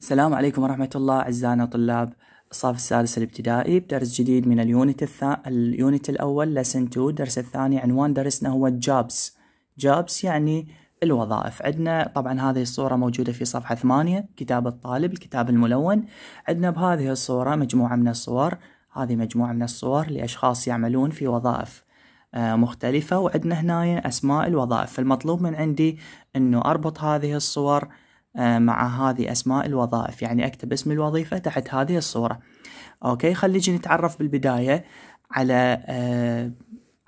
السلام عليكم ورحمة الله أعزائنا طلاب الصف السادس الابتدائي بدرس جديد من اليونت الثا... اليونت الأول لسن 2 الدرس الثاني عنوان درسنا هو الجابس جابس يعني الوظائف عندنا طبعا هذه الصورة موجودة في صفحة ثمانية كتاب الطالب الكتاب الملون عندنا بهذه الصورة مجموعة من الصور هذه مجموعة من الصور لأشخاص يعملون في وظائف آه، مختلفة وعندنا هنا أسماء الوظائف المطلوب من عندي أنه أربط هذه الصور آه، مع هذه أسماء الوظائف يعني أكتب اسم الوظيفة تحت هذه الصورة أوكي خليجي نتعرف بالبداية على آه،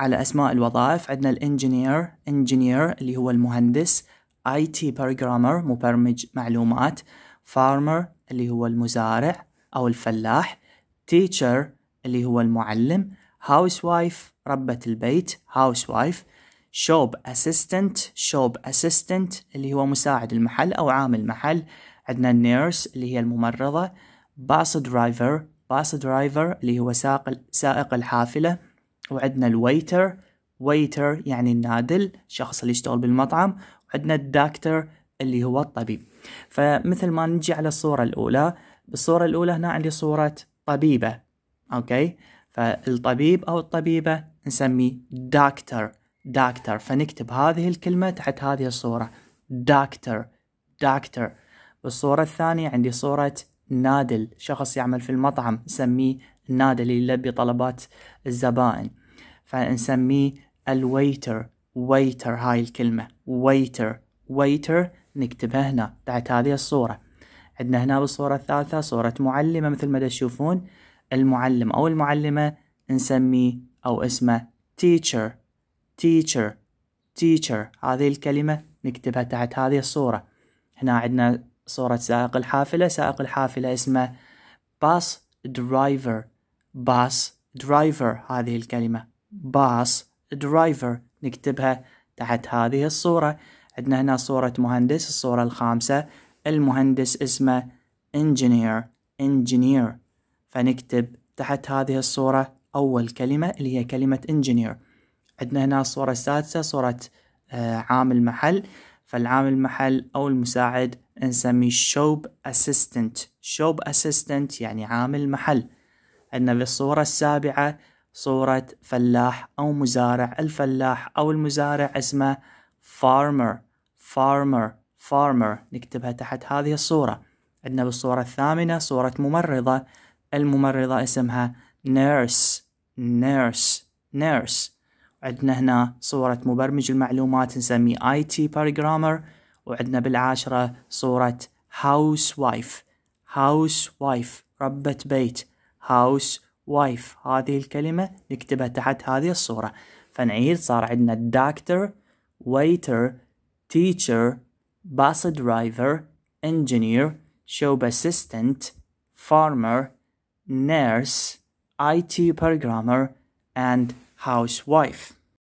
على أسماء الوظائف عندنا الانجينير انجينير اللي هو المهندس اي تي بروجرامر مبرمج معلومات فارمر اللي هو المزارع أو الفلاح تيتشر اللي هو المعلم هاوس وايف ربة البيت هاوس وايف شوب اسيستنت شوب اسيستنت اللي هو مساعد المحل او عامل محل عندنا نيرس اللي هي الممرضة باص درايفر باص درايفر اللي هو سائق سائق الحافلة وعندنا الويتر ويتر يعني النادل الشخص اللي يشتغل بالمطعم وعندنا الدكتور اللي هو الطبيب فمثل ما نجي على الصورة الأولى بالصورة الأولى هنا عندي صورة طبيبة أوكي فالطبيب أو الطبيبة نسميه دكتور دكتور فنكتب هذه الكلمة تحت هذه الصورة دكتور دكتور بالصورة الثانية عندي صورة نادل شخص يعمل في المطعم نسميه النادل اللي يلبي طلبات الزبائن فنسميه الويتر ويتر هاي الكلمة ويتر ويتر نكتبها هنا تحت هذه الصورة عندنا هنا بالصورة الثالثة صورة معلمة مثل ما تشوفون المعلم أو المعلمة نسميه أو اسمه teacher teacher teacher هذه الكلمة نكتبها تحت هذه الصورة هنا عندنا صورة سائق الحافلة سائق الحافلة اسمه bus driver bus driver هذه الكلمة bus driver نكتبها تحت هذه الصورة عندنا هنا صورة مهندس الصورة الخامسة المهندس اسمه engineer engineer فنكتب تحت هذه الصورة أول كلمة اللي هي كلمة engineer عندنا هنا الصورة السادسة صورة آه، عامل محل فالعامل المحل أو المساعد نسميه شوب أسيستنت شوب أسيستنت يعني عامل محل عندنا بالصورة السابعة صورة فلاح أو مزارع الفلاح أو المزارع اسمه فارمر فارمر فارمر نكتبها تحت هذه الصورة عندنا بالصورة الثامنة صورة ممرضة الممرضة اسمها نيرس نيرس نيرس عندنا هنا صورة مبرمج المعلومات نسميه اي تي وعندنا بالعاشرة صورة هاوس وايف هاوس وايف ربة بيت هاوس وايف هذه الكلمة نكتبها تحت هذه الصورة فنعيد صار عندنا دكتور ويتر Teacher باص درايفر engineer shop assistant farmer nurse IT programmer and housewife